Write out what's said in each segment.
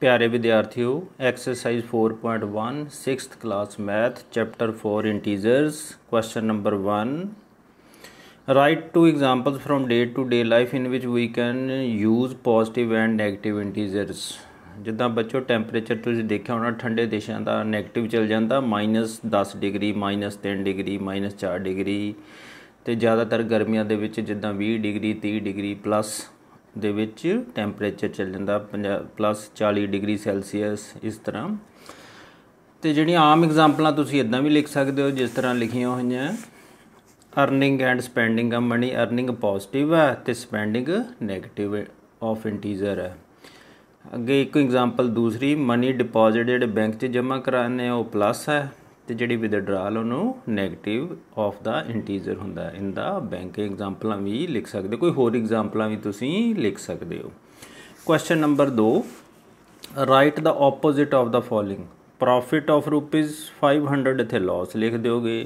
ਪਿਆਰੇ ਵਿਦਿਆਰਥੀਓ exercise 4.1 6th class math chapter 4 integers question number 1 write two examples from day to day life in which we can use positive and negative integers ਜਿੱਦਾਂ ਬੱਚੋ temperature ਤੁਸੀਂ ਦੇਖਿਆ ਹੋਣਾ ਠੰਡੇ ਦੇਸ਼ਾਂ ਦਾ 네ਗੇਟਿਵ ਚਲ ਜਾਂਦਾ -10 ਡਿਗਰੀ -3 ਡਿਗਰੀ -4 ਡਿਗਰੀ ਤੇ ਜ਼ਿਆਦਾਤਰ ਗਰਮੀਆਂ ਦੇ ਵਿੱਚ ਜਿੱਦਾਂ 20 ਡਿਗਰੀ 30 ਡਿਗਰੀ ਪਲੱਸ ਦੇ ਵਿੱਚ ਟੈਂਪਰੇਚਰ ਚੱਲ ਜਾਂਦਾ ਪਲੱਸ 40 ਡਿਗਰੀ ਸੈਲਸੀਅਸ ਇਸ ਤਰ੍ਹਾਂ ਤੇ ਜਿਹੜੀਆਂ ਆਮ ਐਗਜ਼ਾਮਪਲਾਂ ਤੁਸੀਂ ਇਦਾਂ ਵੀ ਲਿਖ ਸਕਦੇ ਹੋ ਜਿਸ ਤਰ੍ਹਾਂ ਲਿਖੀਆਂ ਹੋਈਆਂ ਅਰਨਿੰਗ ਐਂਡ ਸਪੈਂਡਿੰਗ ਆ ਮਨੀ ਅਰਨਿੰਗ ਪੋਜ਼ਿਟਿਵ ਹੈ ਤੇ ਸਪੈਂਡਿੰਗ 네ਗੇਟਿਵ ਆਫ ਇੰਟੀਜ਼ਰ ਹੈ ਅੱਗੇ ਇੱਕ ਐਗਜ਼ਾਮਪਲ ਦੂਸਰੀ ਮਨੀ ਡਿਪੋਜ਼ਿਟ ਜਿਹੜੇ ਬੈਂਕ 'ਚ ਜਮ੍ਹਾਂ ਕਰਾਉਂਦੇ ਆ ਉਹ ਪਲੱਸ ਹੈ ਤੇ ਜਿਹੜੀ ਵਿਦਡਰਾਲ ਉਹਨੂੰ 네ਗੇਟਿਵ ਆਫ ਦਾ ਇੰਟੀਜਰ ਹੁੰਦਾ ਇਨ ਦਾ ਬੈਂਕ ਐਗਜ਼ਾਮਪਲਾਂ ਵੀ ਲਿਖ ਸਕਦੇ ਕੋਈ ਹੋਰ ਐਗਜ਼ਾਮਪਲਾਂ ਵੀ ਤੁਸੀਂ ਲਿਖ ਸਕਦੇ ਹੋ question number 2 write the opposite of the following profit of rupees 500 ਇੱਥੇ ਲਾਸ ਲਿਖ ਦਿਓਗੇ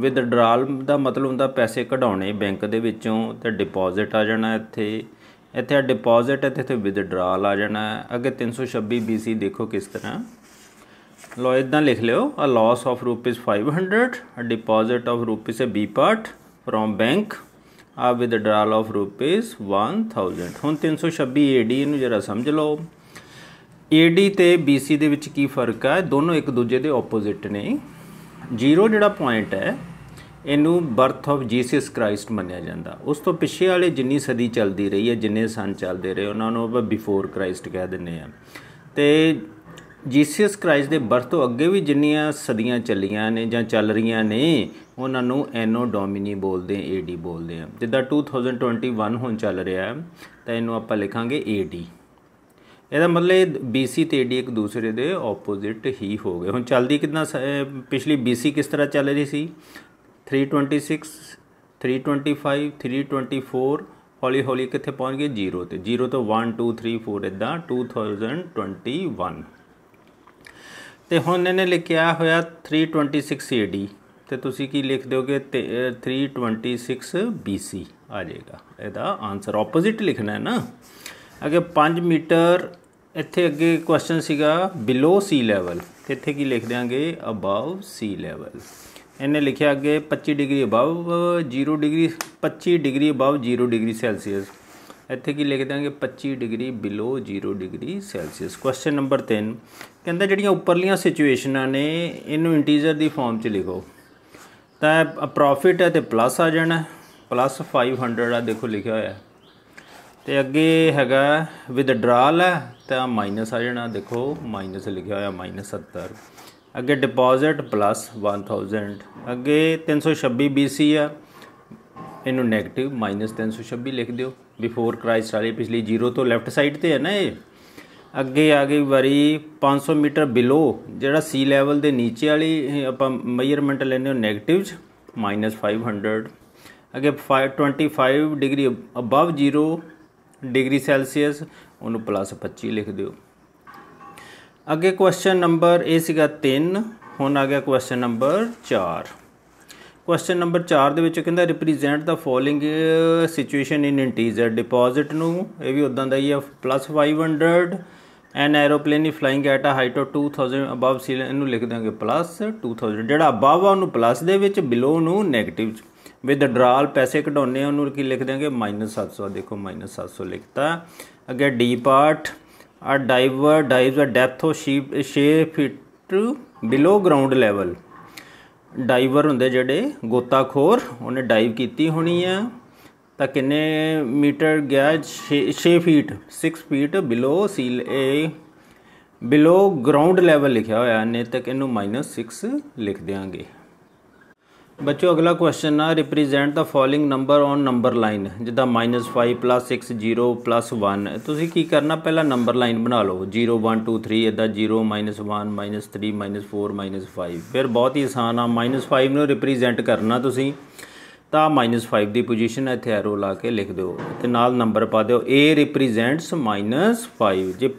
ਵਿਦਡਰਾਲ ਦਾ ਮਤਲਬ ਹੁੰਦਾ ਪੈਸੇ ਕਢਾਉਣੇ ਬੈਂਕ ਦੇ ਵਿੱਚੋਂ ਤੇ ਡਿਪੋਜ਼ਿਟ ਆ ਜਾਣਾ ਇੱਥੇ ਇੱਥੇ ਡਿਪੋਜ਼ਿਟ ਇੱਥੇ ਤੇ ਵਿਦਡਰਾਲ ਆ ਜਾਣਾ ਅੱਗੇ 326 BC ਦੇਖੋ ਕਿਸ ਤਰ੍ਹਾਂ ਲਓ ਇਦਾਂ ਲਿਖ ਲਿਓ a loss of rupees 500 a deposit of rupees a B part from bank a withdrawal of rupees 1000 ਹੁਣ 326 ਏਡੀ ਇਹਨੂੰ ਜਰਾ ਸਮਝ ਲਓ ਏਡੀ ਤੇ ਬੀਸੀ ਦੇ ਵਿੱਚ ਕੀ ਫਰਕ ਹੈ ਦੋਨੋਂ ਇੱਕ ਦੂਜੇ ਦੇ ਆਪੋਜ਼ਿਟ ਨੇ ਜ਼ੀਰੋ ਜਿਹੜਾ ਪੁਆਇੰਟ ਹੈ ਇਹਨੂੰ ਬਰਥ ਆਫ ਜੀਸਸ ਕ੍ਰਾਈਸਟ ਮੰਨਿਆ ਜਾਂਦਾ ਉਸ ਤੋਂ ਪਿੱਛੇ ਵਾਲੇ ਜਿੰਨੀ ਸਦੀ ਚੱਲਦੀ ਰਹੀ ਹੈ ਜਿੰਨੇ ਸਾਲ ਚੱਲਦੇ ਰਹੇ ਉਹਨਾਂ ਨੂੰ ਆਪਾਂ ਬਿਫੋਰ ਕ੍ਰਾਈਸਟ ਕਹਿ ਦਿੰਨੇ ਆ ਤੇ ਜੀਸਸ ਕ੍ਰਾਈਸਟ ਦੇ ਬਰਥ ਤੋਂ ਅੱਗੇ ਵੀ ਜਿੰਨੀਆਂ ਸਦੀਆਂ ਚੱਲੀਆਂ ਨੇ ਜਾਂ ਚੱਲ ਰਹੀਆਂ ਨੇ ਉਹਨਾਂ ਨੂੰ ਐਨੋ ਡੋਮਿਨੀ ਬੋਲਦੇ ਆ ਏਡੀ ਬੋਲਦੇ ਆ ਜਿੱਦਾਂ 2021 ਹੁਣ ਚੱਲ ਰਿਹਾ ਹੈ ਤਾਂ ਇਹਨੂੰ ਆਪਾਂ ਲਿਖਾਂਗੇ ਏਡੀ ਇਹਦਾ ਮਤਲਬ BC ਤੇ AD ਇੱਕ ਦੂਸਰੇ ਦੇ ਆਪੋਜ਼ਿਟ ਹੀ ਹੋ ਗਏ ਹੁਣ ਚੱਲਦੀ ਕਿੰਨਾ ਪਿਛਲੀ BC ਕਿਸ ਤਰ੍ਹਾਂ ਚੱਲ ਰਹੀ ਸੀ 326 325 324 ਹੌਲੀ ਹੌਲੀ ਕਿੱਥੇ ਪਹੁੰਚ ਗਏ 0 ਤੇ 0 ਤੋਂ 1 2 3 4 ਇਦਾਂ 2021 ਤੇ ਹੁਣ ਇਹਨੇ ਲਿਖਿਆ ਹੋਇਆ 326 AD ਤੇ ਤੁਸੀਂ ਕੀ ਲਿਖ ਦਿਓਗੇ 326 BC ਆ ਜਾਏਗਾ ਇਹਦਾ ਆਨਸਰ ਆਪੋਜ਼ਿਟ ਲਿਖਣਾ ਹੈ ਨਾ ਅਗੇ 5 ਮੀਟਰ ਇੱਥੇ ਅੱਗੇ ਕੁਐਸਚਨ ਸੀਗਾ ਬਿਲੋ ਸੀ ਲੈਵਲ ਤੇ ਇੱਥੇ ਕੀ ਲਿਖ ਦਿਆਂਗੇ ਅਬਵ ਸੀ ਲੈਵਲ ਇਹਨੇ ਲਿਖਿਆ ਅੱਗੇ 25 degree above 0 degree 25 degree above 0 degree Celsius ਇੱਥੇ ਕੀ ਲਿਖ ਦਾਂਗੇ 25 degree below 0 degree Celsius question number 3 ਕਹਿੰਦਾ ਜਿਹੜੀਆਂ ਉੱਪਰਲੀਆਂ ਸਿਚੁਏਸ਼ਨਾਂ ਨੇ ਇਹਨੂੰ ਇੰਟੀਜ਼ਰ ਦੀ ਫਾਰਮ 'ਚ ਲਿਖੋ ਤਾਂ ਪ੍ਰੋਫਿਟ ਹੈ ਤੇ ਪਲੱਸ ਆ ਜਾਣਾ ਪਲੱਸ 500 ਆ ਦੇਖੋ ਲਿਖਿਆ ਹੋਇਆ ਤੇ ਅੱਗੇ ਹੈਗਾ ਵਿਦਡਰਾਲ ਹੈ ਤਾਂ ਮਾਈਨਸ ਆ ਜਾਣਾ ਦੇਖੋ ਮਾਈਨਸ ਲਿਖਿਆ ਹੋਇਆ ਮਾਈਨਸ -70 ਅੱਗੇ ਡਿਪੋਜ਼ਿਟ ਪਲੱਸ 1000 ਅੱਗੇ 326 BC ਆ ਇਹਨੂੰ ਨੈਗੇਟਿਵ -326 ਲਿਖ ਦਿਓ ਬਿਫੋਰ ਕ੍ਰਾਈਸਟ ਵਾਲੀ ਪਿਛਲੀ ਜ਼ੀਰੋ ਤੋਂ ਲੈਫਟ ਸਾਈਡ ਤੇ ਹੈ ਨਾ ਇਹ ਅੱਗੇ ਆ ਗਈ ਵਾਰੀ 500 ਮੀਟਰ ਬਿਲੋ ਜਿਹੜਾ ਸੀ ਲੈਵਲ ਦੇ ਨੀਚੇ ਵਾਲੀ ਆਪਾਂ ਮੈਜ਼ਰਮੈਂਟ ਲੈਨੇ ਹੋ 네ਗੇਟਿਵਸ -500 ਅੱਗੇ 525 ਡਿਗਰੀ ਅਬਵ 0 ਡਿਗਰੀ ਸੈਲਸੀਅਸ ਉਹਨੂੰ ਪਲੱਸ +25 ਲਿਖ ਦਿਓ ਅੱਗੇ ਕੁਐਸਚਨ ਨੰਬਰ ਇਹ ਸੀਗਾ 3 ਹੁਣ ਆ ਗਿਆ ਕੁਐਸਚਨ ਨੰਬਰ 4 ਕੁਐਸਚਨ ਨੰਬਰ 4 ਦੇ ਵਿੱਚ ਕਹਿੰਦਾ represent the following situation in integer deposit ਨੂੰ ਇਹ ਵੀ ਉਦਾਂ ਦਾ ਹੀ ਹੈ +500 an aeroplane is flying at a height of 2000 above sea ਇਹਨੂੰ ਲਿਖ ਦਾਂਗੇ ਪਲੱਸ 2000 ਜਿਹੜਾ ਅਬਵ ਆ ਉਹਨੂੰ ਪਲੱਸ ਦੇ ਵਿੱਚ ਬਿਲੋ ਨੂੰ ਨੈਗੇਟਿਵ ਵਿਦਡਰਾਲ ਪੈਸੇ ਕਢਾਉਣੇ ਉਹਨੂੰ ਕੀ ਲਿਖ ਦਾਂਗੇ -700 ਦੇਖੋ -700 ਲਿਖਤਾ ਅੱਗੇ D part a diver dives a depth of ਸ਼ੀਪ 6 feet below ground level diver ਹੁੰਦੇ ਜਿਹੜੇ ਗੋਤਾਖੋਰ ਉਹਨੇ ਡਾਈਵ ਕੀਤੀ ਹੋਣੀ ਆ ਤਾਂ ਕਿੰਨੇ ਮੀਟਰ ਗਿਆ 6 feet 6 feet below sea uh below ground level ਲਿਖਿਆ ਹੋਇਆ ਨੇ ਤੱਕ ਇਹਨੂੰ -6 ਲਿਖ ਦਿਆਂਗੇ ਬੱਚੋ ਅਗਲਾ ਕੁਐਸਚਨ ਆ represent the following number on number line ਜਿੱਦਾਂ -5 6 0 1 ਤੁਸੀਂ ਕੀ ਕਰਨਾ ਪਹਿਲਾਂ ਨੰਬਰ ਲਾਈਨ ਬਣਾ ਲਓ 0 1 2 3 ਇਦਾਂ 0 1 3 4 5 ਫਿਰ ਬਹੁਤ ਹੀ ਆਸਾਨ ਆ -5 ਨੂੰ ਰਿਪਰੈਜ਼ੈਂਟ ਕਰਨਾ ਤੁਸੀਂ ਤਾਂ -5 ਦੀ ਪੋਜੀਸ਼ਨ ਇੱਥੇ ਐਰੋ ਲਾ ਕੇ ਲਿਖ ਦਿਓ ਤੇ ਨਾਲ ਨੰਬਰ ਪਾ ਦਿਓ a ਰਿਪਰੈਜ਼ੈਂਟਸ -5 ਜੇ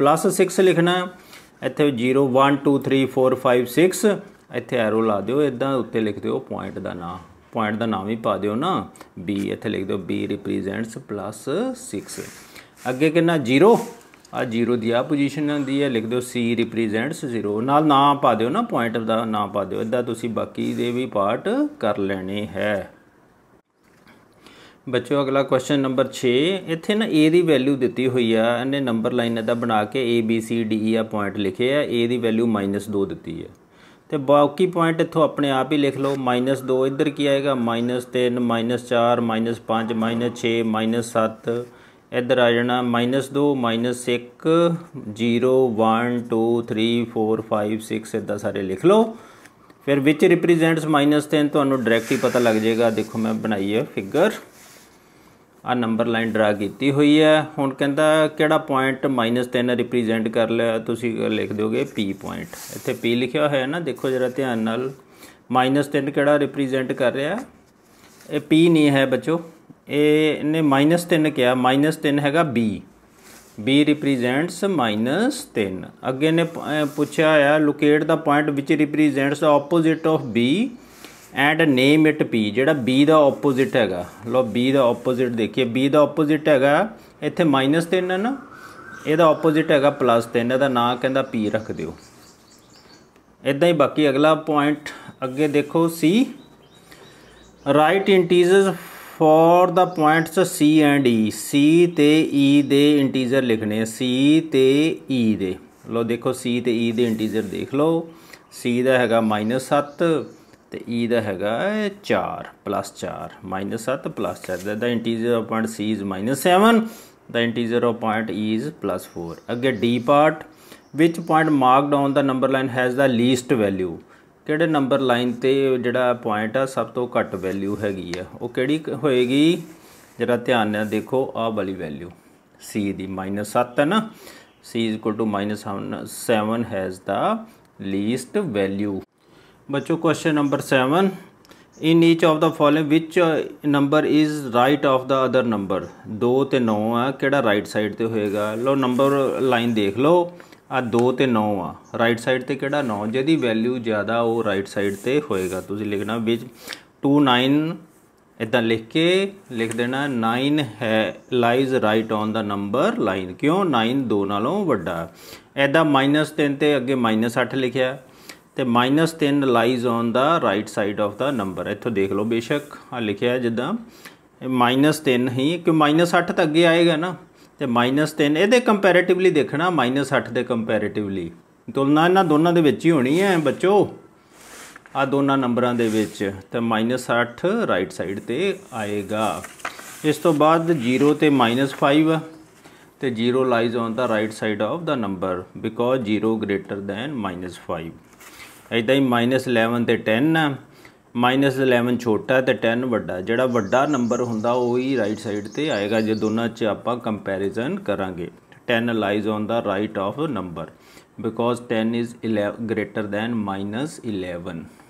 6 ਲਿਖਣਾ ਇੱਥੇ 0 1 2 3 4 5 6 ਇੱਥੇ ਐਰੋ ਲਾ ਦਿਓ ਇਦਾਂ ਉੱਤੇ ਲਿਖ ਦਿਓ ਪੁਆਇੰਟ ਦਾ ਨਾਮ ਪੁਆਇੰਟ ਦਾ ਨਾਮ ਹੀ ਪਾ ਦਿਓ ਨਾ b ਇੱਥੇ ਲਿਖ ਦਿਓ b ਰਿਪਰੈਜ਼ੈਂਟਸ ਪਲੱਸ 6 ਅੱਗੇ ਕਿੰਨਾ 0 ਆ 0 ਦੀ ਆ ਪੋਜੀਸ਼ਨ ਹੁੰਦੀ ਹੈ ਲਿਖ ਦਿਓ c ਰਿਪਰੈਜ਼ੈਂਟਸ 0 ਨਾਲ ਨਾਮ ਪਾ ਦਿਓ ਨਾ ਪੁਆਇੰਟ ਦਾ ਨਾਮ ਪਾ ਦਿਓ ਇਦਾਂ ਤੁਸੀਂ ਬਾਕੀ ਦੇ ਵੀ ਪਾਰਟ ਕਰ ਲੈਣੇ ਹੈ ਬੱਚਿਓ ਅਗਲਾ ਕੁਐਸਚਨ ਨੰਬਰ 6 ਇੱਥੇ ਨਾ A ਦੀ ਵੈਲਿਊ ਦਿੱਤੀ ਹੋਈ ਆ ਇਹਨੇ ਨੰਬਰ ਲਾਈਨ ਦਾ ਬਣਾ ਕੇ A B C D E ਆ ਪੁਆਇੰਟ ਲਿਖੇ ਆ A ਦੀ ਵੈਲਿਊ -2 ਦਿੱਤੀ ਹੈ ਤੇ ਬਾਕੀ ਪੁਆਇੰਟ ਇੱਥੋਂ ਆਪਣੇ ਆਪ ਹੀ ਲਿਖ ਲਓ -2 ਇੱਧਰ ਕੀ ਆਏਗਾ -3 -4 -5 -6 -7 ਇੱਧਰ ਆ ਜਾਣਾ -2 -1 0 1 2 3 4 5 6 ਇਦਾਂ ਸਾਰੇ ਲਿਖ ਲਓ ਫਿਰ ਵਿੱਚ ਰਿਪਰੈਜ਼ੈਂਟਸ -3 ਤੁਹਾਨੂੰ ਡਾਇਰੈਕਟ ਹੀ ਪਤਾ ਲੱਗ ਜਾਏਗਾ ਦੇਖੋ ਮੈਂ ਬਣਾਈ ਹੈ ਫਿਗਰ ਆ ਨੰਬਰ ਲਾਈਨ ਡਰਾ ਕੀਤੀ ਹੋਈ ਹੈ ਹੁਣ ਕਹਿੰਦਾ ਕਿਹੜਾ ਪੁਆਇੰਟ -3 ਰਿਪਰੈਜ਼ੈਂਟ ਕਰ ਲਿਆ ਤੁਸੀਂ ਲਿਖ ਦਿਓਗੇ P ਪੁਆਇੰਟ ਇੱਥੇ P ਲਿਖਿਆ ਹੋਇਆ ਹੈ ਨਾ ਦੇਖੋ ਜਰਾ ਧਿਆਨ ਨਾਲ -3 ਕਿਹੜਾ ਰਿਪਰੈਜ਼ੈਂਟ ਕਰ ਰਿਹਾ ਇਹ P ਨਹੀਂ ਹੈ ਬੱਚੋ ਇਹ ਨੇ -3 ਕਿਹਾ -3 ਹੈਗਾ B B ਰਿਪਰੈਜ਼ੈਂਟਸ -3 ਅੱਗੇ ਨੇ ਪੁੱਛਿਆ ਆ locate the point which represents the opposite of B and name it P ਜਿਹੜਾ ਬੀ ਦਾ ਆਪੋਜ਼ਿਟ ਹੈਗਾ ਲਓ ਬੀ ਦਾ ਆਪੋਜ਼ਿਟ ਦੇਖੀਏ ਬੀ ਦਾ ਆਪੋਜ਼ਿਟ ਹੈਗਾ ਇੱਥੇ -3 ਹੈ ਨਾ ਇਹਦਾ ਆਪੋਜ਼ਿਟ ਹੈਗਾ +3 ਇਹਦਾ ਨਾਂ ਕਹਿੰਦਾ ਪੀ ਰੱਖ ਦਿਓ ਇਦਾਂ ਹੀ ਬਾਕੀ ਅਗਲਾ ਪੁਆਇੰਟ ਅੱਗੇ ਦੇਖੋ C write integers for the points c and e c ਤੇ e ਦੇ ਇੰਟੀਜਰ ਲਿਖਣੇ ਆ c ਤੇ e ਦੇ ਲਓ ਦੇਖੋ c ਤੇ e ਦੇ ਇੰਟੀਜਰ ਦੇਖ ਲਓ c ਦਾ ਹੈਗਾ -7 ਤੇ e ਦਾ ਹੈਗਾ 4 4 7 4 the integer of point c is -7 the integer of point e is 4 ਅੱਗੇ d part which point marked on the number line has the least value ਕਿਹੜੇ ਨੰਬਰ ਲਾਈਨ ਤੇ ਜਿਹੜਾ ਪੁਆਇੰਟ ਆ ਸਭ ਤੋਂ ਘੱਟ ਵੈਲਿਊ ਹੈਗੀ ਆ ਉਹ ਕਿਹੜੀ ਹੋਏਗੀ ਜਰਾ ਧਿਆਨ ਨਾਲ ਦੇਖੋ ਆਹ ਵਾਲੀ ਵੈਲਿਊ c ਦੀ -7 ਹੈ ਨਾ c is equal -7 has the least value ਬੱਚੋ question number 7 in each of the following which number is right of the other number 2 ਤੇ 9 ਆ ਕਿਹੜਾ ਰਾਈਟ ਸਾਈਡ ਤੇ ਹੋਏਗਾ ਲਓ ਨੰਬਰ ਲਾਈਨ ਦੇਖ ਲਓ ਆ 2 ਤੇ 9 ਆ ਰਾਈਟ ਸਾਈਡ ਤੇ ਕਿਹੜਾ 9 ਜਿਹਦੀ ਵੈਲਿਊ ਜ਼ਿਆਦਾ ਉਹ ਰਾਈਟ ਸਾਈਡ ਤੇ ਹੋਏਗਾ ਤੁਸੀਂ ਲਿਖਣਾ 2 29 ਇਦਾਂ ਲਿਖ ਕੇ ਲਿਖ ਦੇਣਾ 9 ਹੈ lies right on the number line ਕਿਉਂ 9 2 ਨਾਲੋਂ ਵੱਡਾ ਐਦਾ -3 ਤੇ ਅੱਗੇ -8 ਲਿਖਿਆ ਤੇ -3 lies on the right side of the number ਇੱਥੋਂ ਦੇਖ ਲਓ ਬੇਸ਼ੱਕ ਆ ਲਿਖਿਆ ਜਿੱਦਾਂ -3 ਹੀ ਕਿ -8 ਤਾਂ ਅੱਗੇ ਆਏਗਾ ਨਾ ਤੇ -3 ਇਹਦੇ ਕੰਪੈਰੀਟਿਵਲੀ ਦੇਖਣਾ -8 ਦੇ ਕੰਪੈਰੀਟਿਵਲੀ ਤੁਲਨਾ ਇਹਨਾਂ ਦੋਨਾਂ ਦੇ ਵਿੱਚ ਹੀ ਹੋਣੀ ਹੈ ਬੱਚੋ ਆ ਦੋਨਾਂ ਨੰਬਰਾਂ ਦੇ ਵਿੱਚ ਤੇ -8 ਰਾਈਟ ਸਾਈਡ ਤੇ ਆਏਗਾ ਇਸ ਤੋਂ ਬਾਅਦ 0 ਤੇ -5 ਤੇ 0 lies on the right side of the number because 0 greater than -5 ਇਦਾਂ ਹੀ -11 ਤੇ 10 ਆ -11 ਛੋਟਾ ਤੇ 10 ਵੱਡਾ ਜਿਹੜਾ ਵੱਡਾ ਨੰਬਰ ਹੁੰਦਾ ਉਹ ਹੀ ਰਾਈਟ ਸਾਈਡ ਤੇ ਆਏਗਾ ਜੇ ਦੋਨਾਂ 'ਚ ਆਪਾਂ ਕੰਪੈਰੀਜ਼ਨ ਕਰਾਂਗੇ 10 lies on the right of number because 10 is greater than -11